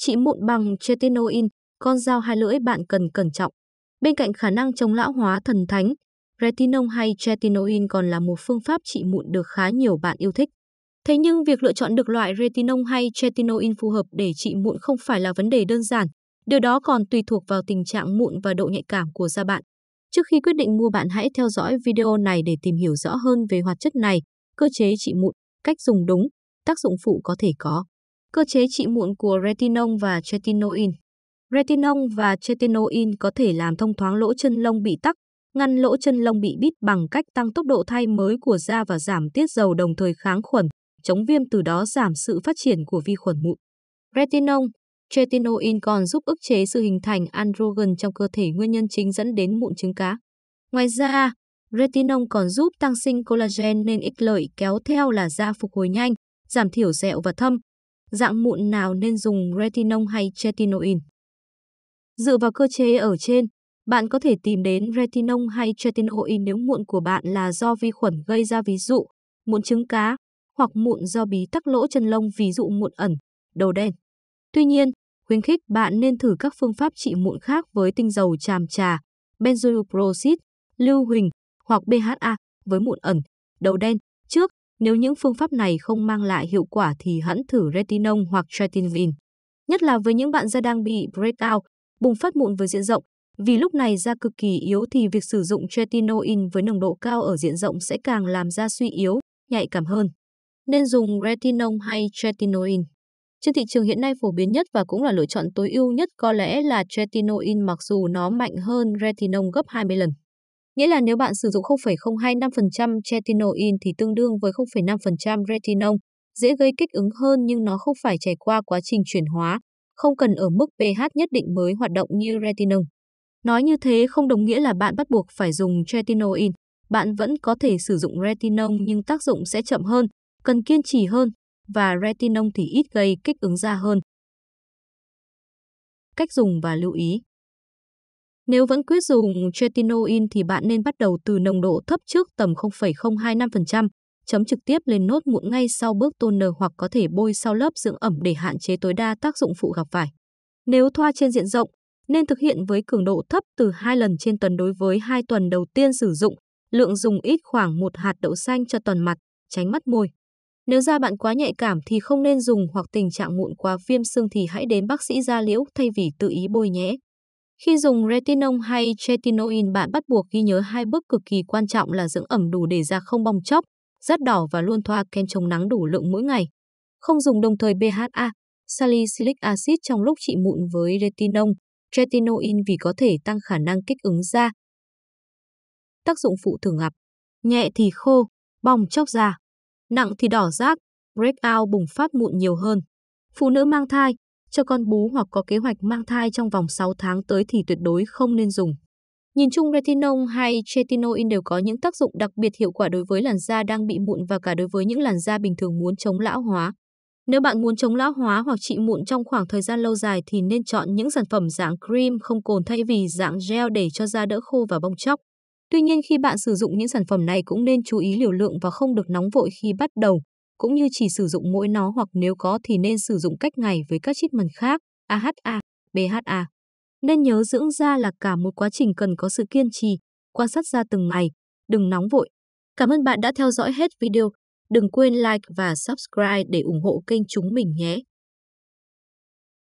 Chị mụn bằng Chetinoin, con dao hai lưỡi bạn cần cẩn trọng. Bên cạnh khả năng chống lão hóa thần thánh, retinol hay chetinoin còn là một phương pháp trị mụn được khá nhiều bạn yêu thích. Thế nhưng việc lựa chọn được loại retinol hay chetinoin phù hợp để trị mụn không phải là vấn đề đơn giản. Điều đó còn tùy thuộc vào tình trạng mụn và độ nhạy cảm của da bạn. Trước khi quyết định mua bạn hãy theo dõi video này để tìm hiểu rõ hơn về hoạt chất này, cơ chế trị mụn, cách dùng đúng, tác dụng phụ có thể có cơ chế trị mụn của retinol và tretinoin. Retinol và tretinoin có thể làm thông thoáng lỗ chân lông bị tắc, ngăn lỗ chân lông bị bít bằng cách tăng tốc độ thay mới của da và giảm tiết dầu đồng thời kháng khuẩn, chống viêm từ đó giảm sự phát triển của vi khuẩn mụn. Retinol, tretinoin còn giúp ức chế sự hình thành androgen trong cơ thể nguyên nhân chính dẫn đến mụn trứng cá. Ngoài ra, retinol còn giúp tăng sinh collagen nên ích lợi kéo theo là da phục hồi nhanh, giảm thiểu sẹo và thâm, dạng mụn nào nên dùng retinol hay tretinoin. Dựa vào cơ chế ở trên, bạn có thể tìm đến retinol hay tretinoin nếu mụn của bạn là do vi khuẩn gây ra ví dụ mụn trứng cá hoặc mụn do bí tắc lỗ chân lông ví dụ mụn ẩn, đầu đen. Tuy nhiên, khuyến khích bạn nên thử các phương pháp trị mụn khác với tinh dầu tràm trà, benzoyl peroxide, lưu huỳnh hoặc BHA với mụn ẩn, đầu đen trước nếu những phương pháp này không mang lại hiệu quả thì hãy thử retinol hoặc tretinoin. Nhất là với những bạn da đang bị breakout, bùng phát mụn với diện rộng, vì lúc này da cực kỳ yếu thì việc sử dụng tretinoin với nồng độ cao ở diện rộng sẽ càng làm da suy yếu, nhạy cảm hơn. Nên dùng retinol hay tretinoin. Trên thị trường hiện nay phổ biến nhất và cũng là lựa chọn tối ưu nhất có lẽ là tretinoin mặc dù nó mạnh hơn retinol gấp 20 lần. Nghĩa là nếu bạn sử dụng 0,025% tretinoin thì tương đương với 0,5% retinol, dễ gây kích ứng hơn nhưng nó không phải trải qua quá trình chuyển hóa, không cần ở mức pH nhất định mới hoạt động như retinol. Nói như thế không đồng nghĩa là bạn bắt buộc phải dùng tretinoin, bạn vẫn có thể sử dụng retinol nhưng tác dụng sẽ chậm hơn, cần kiên trì hơn và retinol thì ít gây kích ứng da hơn. Cách dùng và lưu ý nếu vẫn quyết dùng tretinoin thì bạn nên bắt đầu từ nồng độ thấp trước tầm 0,025%, chấm trực tiếp lên nốt mụn ngay sau bước toner hoặc có thể bôi sau lớp dưỡng ẩm để hạn chế tối đa tác dụng phụ gặp phải. Nếu thoa trên diện rộng, nên thực hiện với cường độ thấp từ 2 lần trên tuần đối với 2 tuần đầu tiên sử dụng, lượng dùng ít khoảng một hạt đậu xanh cho toàn mặt, tránh mắt môi. Nếu da bạn quá nhạy cảm thì không nên dùng hoặc tình trạng mụn quá viêm sưng thì hãy đến bác sĩ da liễu thay vì tự ý bôi nhé. Khi dùng retinol hay tretinoin bạn bắt buộc ghi nhớ hai bước cực kỳ quan trọng là dưỡng ẩm đủ để da không bong chóc, rất đỏ và luôn thoa kem chống nắng đủ lượng mỗi ngày. Không dùng đồng thời BHA, salicylic acid trong lúc trị mụn với retinol, tretinoin vì có thể tăng khả năng kích ứng da. Tác dụng phụ thường gặp: nhẹ thì khô, bong chóc da, nặng thì đỏ rác, breakout bùng phát mụn nhiều hơn. Phụ nữ mang thai, cho con bú hoặc có kế hoạch mang thai trong vòng 6 tháng tới thì tuyệt đối không nên dùng. Nhìn chung retinol hay tretinoin đều có những tác dụng đặc biệt hiệu quả đối với làn da đang bị mụn và cả đối với những làn da bình thường muốn chống lão hóa. Nếu bạn muốn chống lão hóa hoặc trị mụn trong khoảng thời gian lâu dài thì nên chọn những sản phẩm dạng cream không cồn thay vì dạng gel để cho da đỡ khô và bong chóc. Tuy nhiên khi bạn sử dụng những sản phẩm này cũng nên chú ý liều lượng và không được nóng vội khi bắt đầu, cũng như chỉ sử dụng mỗi nó hoặc nếu có thì nên sử dụng cách ngày với các chít mần khác, AHA, BHA. Nên nhớ dưỡng da là cả một quá trình cần có sự kiên trì, quan sát da từng ngày, đừng nóng vội. Cảm ơn bạn đã theo dõi hết video. Đừng quên like và subscribe để ủng hộ kênh chúng mình nhé.